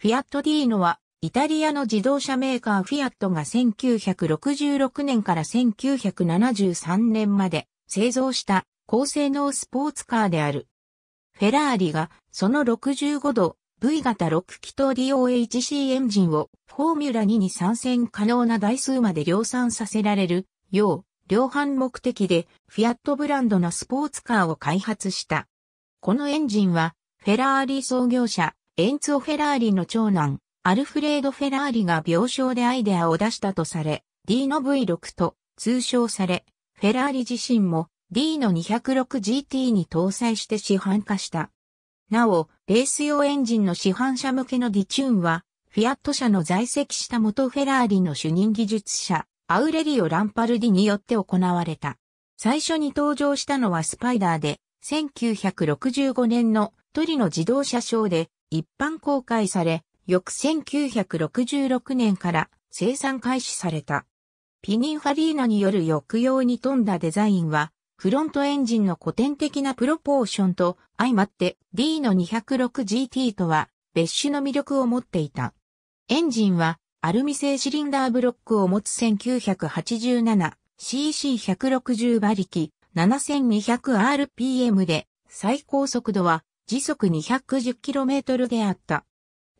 フィアットディーノは、イタリアの自動車メーカーフィアットが1966年から1973年まで製造した高性能スポーツカーである。フェラーリがその65度 V 型6気筒 DOHC エンジンをフォーミュラ2に参戦可能な台数まで量産させられるよう、量販目的でフィアットブランドのスポーツカーを開発した。このエンジンはフェラーリ創業者エンツォ・フェラーリの長男、アルフレード・フェラーリが病床でアイデアを出したとされ、D の V6 と通称され、フェラーリ自身も D の 206GT に搭載して市販化した。なお、レース用エンジンの市販車向けのディチューンは、フィアット社の在籍した元フェラーリの主任技術者、アウレリオ・ランパルディによって行われた。最初に登場したのはスパイダーで、1965年のトリノ自動車ショーで、一般公開され、翌1966年から生産開始された。ピニンファリーナによる抑揚に富んだデザインは、フロントエンジンの古典的なプロポーションと相まって D の 206GT とは別種の魅力を持っていた。エンジンはアルミ製シリンダーブロックを持つ 1987cc160 馬力 7200rpm で最高速度は時速 210km であった。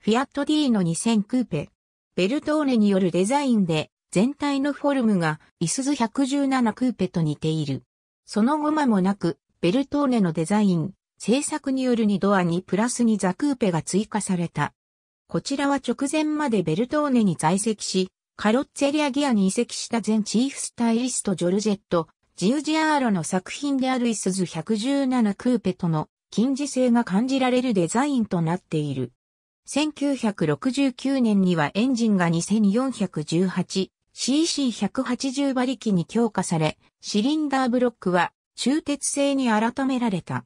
フィアット D の2000クーペ。ベルトーネによるデザインで全体のフォルムがイスズ117クーペと似ている。その後間もなくベルトーネのデザイン、制作による2ドアにプラスにザクーペが追加された。こちらは直前までベルトーネに在籍し、カロッツェリアギアに移籍した前チーフスタイリストジョルジェット、ジウジアーロの作品であるイスズ117クーペとの近似性が感じられるデザインとなっている。1969年にはエンジンが 2418cc180 馬力に強化され、シリンダーブロックは鋳鉄製に改められた。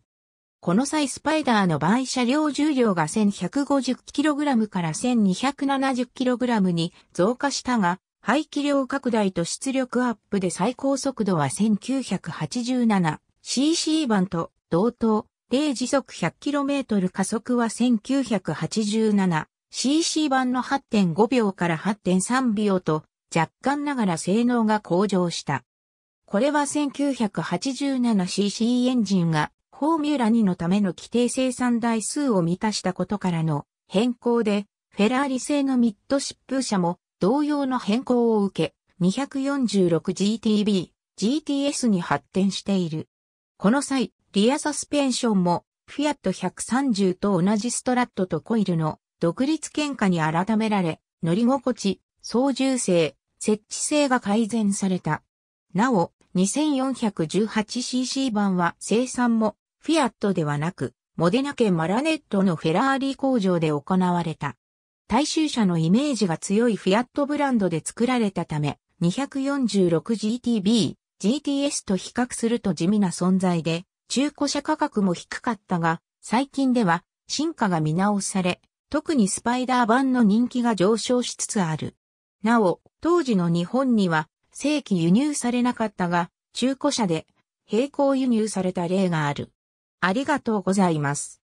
この際スパイダーの倍車両重量が 1150kg から 1270kg に増加したが、排気量拡大と出力アップで最高速度は 1987cc 版と同等例時速 100km 加速は 1987cc 版の8.5秒から8.3秒と若干ながら性能が向上した。これは 1987cc エンジンがフォーミュラ2のための規定生産台数を満たしたことからの変更で、フェラーリ製のミッド疾風車も同様の変更を受け、246GTB、GTS に発展している。この際、リアサスペンションも、フィアット130と同じストラットとコイルの独立喧嘩に改められ、乗り心地、操縦性、設置性が改善された。なお、2418cc 版は生産もフィアットではなく、モデナ県マラネットのフェラーリ工場で行われた。大衆車のイメージが強いフィアットブランドで作られたため、246GTB、GTS と比較すると地味な存在で、中古車価格も低かったが、最近では進化が見直され、特にスパイダー版の人気が上昇しつつある。なお、当時の日本には正規輸入されなかったが、中古車で並行輸入された例がある。ありがとうございます。